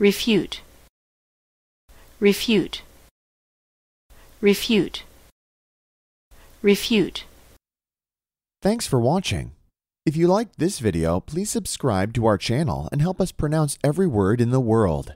refute refute refute refute Thanks for watching. If you liked this video, please subscribe to our channel and help us pronounce every word in the world.